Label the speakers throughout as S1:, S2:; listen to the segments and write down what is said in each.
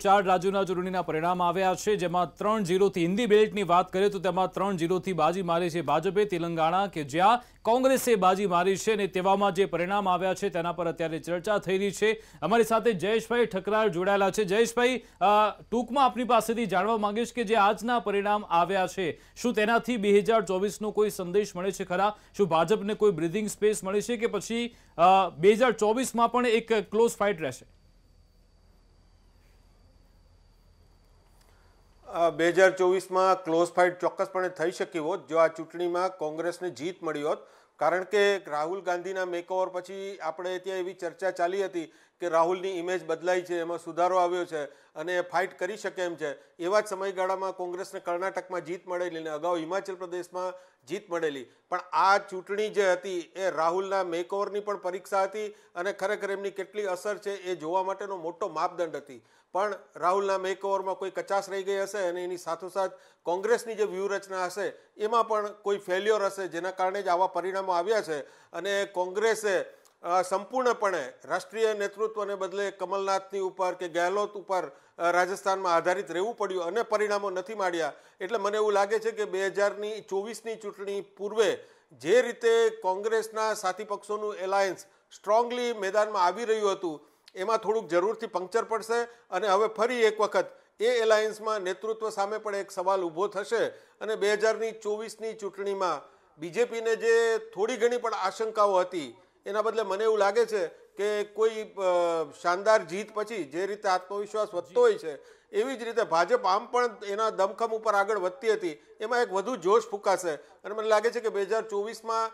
S1: ચાર રાજ્યોના ચૂંટણીના પરિણામ આવ્યા છે જેમાં ત્રણ જીરોથી હિન્દી બેલ્ટની વાત કરીએ તો તેમાં ત્રણ જીરોથી બાજી મારી છે ભાજપે તેલંગાણા કે જ્યાં કોંગ્રેસે બાજી મારી છે અને તેવામાં જે પરિણામ આવ્યા છે તેના પર અત્યારે ચર્ચા થઈ રહી છે અમારી સાથે જયેશભાઈ ઠકરાર જોડાયેલા છે જયેશભાઈ ટૂંકમાં આપની પાસેથી જાણવા માંગીશ કે જે આજના પરિણામ આવ્યા છે શું તેનાથી બે હજાર કોઈ સંદેશ મળે છે ખરા શું ભાજપને કોઈ બ્રિધિંગ સ્પેસ મળે છે કે પછી બે હજાર પણ એક ક્લોઝ ફાઇટ રહેશે
S2: બે હજાર ચોવીસમાં ક્લોઝ ફાઇટ ચોક્કસપણે થઈ શકી હોત જો આ ચૂંટણીમાં કોંગ્રેસને જીત મળી હોત કારણ કે રાહુલ ગાંધીના મેકઓવર પછી આપણે ત્યાં એવી ચર્ચા ચાલી હતી કે રાહુલની ઇમેજ બદલાઈ છે એમાં સુધારો આવ્યો છે અને ફાઇટ કરી શકે એમ છે એવા જ સમયગાળામાં કોંગ્રેસને કર્ણાટકમાં જીત મળેલી અને અગાઉ હિમાચલ પ્રદેશમાં જીત મળેલી પણ આ ચૂંટણી જે હતી એ રાહુલના મેકઓવરની પણ પરીક્ષા હતી અને ખરેખર એમની કેટલી અસર છે એ જોવા માટેનો મોટો માપદંડ હતી પણ રાહુલના મેકઓવરમાં કોઈ કચાશ રહી ગઈ હશે અને એની સાથોસાથ કોંગ્રેસની જે વ્યૂહરચના હશે એમાં પણ કોઈ ફેલ્યોર હશે જેના કારણે જ આવા પરિણામો આવ્યા છે અને કોંગ્રેસે સંપૂર્ણપણે રાષ્ટ્રીય નેતૃત્વને બદલે કમલનાથની ઉપર કે ગેહલોત ઉપર રાજસ્થાનમાં આધારિત રહેવું પડ્યું અને પરિણામો નથી માંડ્યા એટલે મને એવું લાગે છે કે બે હજારની ચોવીસની ચૂંટણી પૂર્વે જે રીતે કોંગ્રેસના સાથી પક્ષોનું એલાયન્સ સ્ટ્રોંગલી મેદાનમાં આવી રહ્યું હતું એમાં થોડુંક જરૂરથી પંક્ચર પડશે અને હવે ફરી એક વખત એ એલાયન્સમાં નેતૃત્વ સામે પણ એક સવાલ ઊભો થશે અને બે હજારની ચોવીસની ચૂંટણીમાં બીજેપીને જે થોડી ઘણી પણ આશંકાઓ હતી એના બદલે મને એવું લાગે છે કે કોઈ શાનદાર જીત પછી જે રીતે આત્મવિશ્વાસ વધતો હોય છે એવી જ રીતે ભાજપ આમ પણ એના દમખમ ઉપર આગળ વધતી હતી એમાં એક વધુ જોશ ફૂંકાશે અને મને લાગે છે કે બે હજાર ચોવીસમાં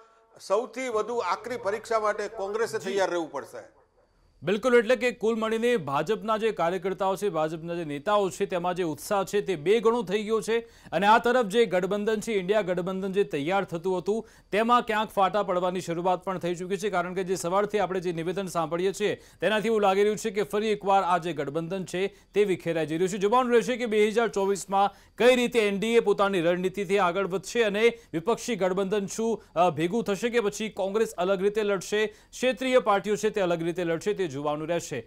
S2: સૌથી વધુ આકરી પરીક્ષા માટે કોંગ્રેસે તૈયાર રહેવું પડશે
S1: બિલકુલ એટલે કે કુલ મળીને ભાજપના જે કાર્યકર્તાઓ છે ભાજપના જે નેતાઓ છે તેમાં જે ઉત્સાહ છે તે બે ગણો થઈ ગયો છે અને આ તરફ જે ગઠબંધન છે ઇન્ડિયા ગઠબંધન જે તૈયાર થતું હતું તેમાં ક્યાંક ફાટા પડવાની શરૂઆત પણ થઈ ચૂકી છે કારણ કે જે સવારથી આપણે જે નિવેદન સાંભળીએ છીએ તેનાથી એવું લાગી રહ્યું છે કે ફરી એકવાર આ જે ગઠબંધન છે તે વિખેરાઈ જઈ રહ્યું છે જોવાનું રહેશે કે બે હજાર ચોવીસમાં કઈ રીતે એનડીએ પોતાની રણનીતિથી આગળ વધશે અને વિપક્ષી ગઠબંધન શું ભેગું થશે કે પછી કોંગ્રેસ અલગ રીતે લડશે ક્ષેત્રીય પાર્ટીઓ છે તે અલગ રીતે લડશે તે જોવાનું રહેશે